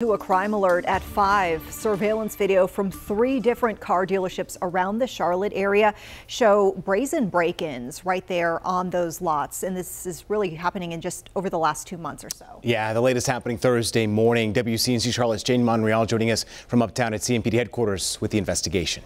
To a crime alert at 5. Surveillance video from three different car dealerships around the Charlotte area show brazen break ins right there on those lots. And this is really happening in just over the last two months or so. Yeah, the latest happening Thursday morning. WCNC Charlotte's Jane Monreal joining us from uptown at CMPD headquarters with the investigation.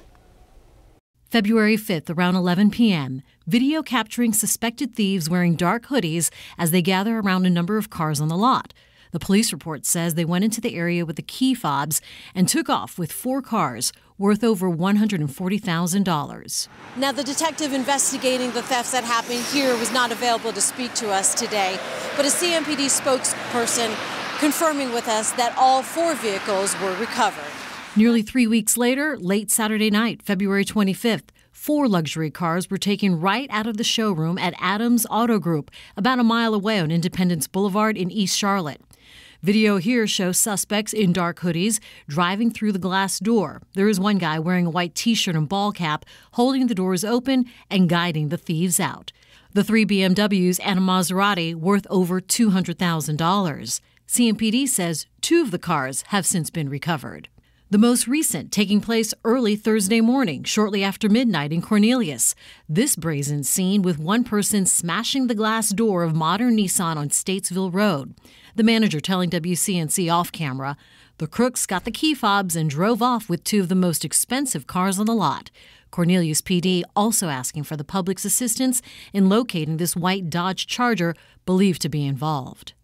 February 5th, around 11 p.m., video capturing suspected thieves wearing dark hoodies as they gather around a number of cars on the lot. The police report says they went into the area with the key fobs and took off with four cars worth over $140,000. Now, the detective investigating the thefts that happened here was not available to speak to us today, but a CMPD spokesperson confirming with us that all four vehicles were recovered. Nearly three weeks later, late Saturday night, February 25th, four luxury cars were taken right out of the showroom at Adams Auto Group, about a mile away on Independence Boulevard in East Charlotte. Video here shows suspects in dark hoodies driving through the glass door. There is one guy wearing a white t shirt and ball cap holding the doors open and guiding the thieves out. The three BMWs and a Maserati worth over $200,000. CMPD says two of the cars have since been recovered. The most recent taking place early Thursday morning, shortly after midnight in Cornelius. This brazen scene with one person smashing the glass door of modern Nissan on Statesville Road. The manager telling WCNC off camera, the crooks got the key fobs and drove off with two of the most expensive cars on the lot. Cornelius PD also asking for the public's assistance in locating this white Dodge Charger believed to be involved.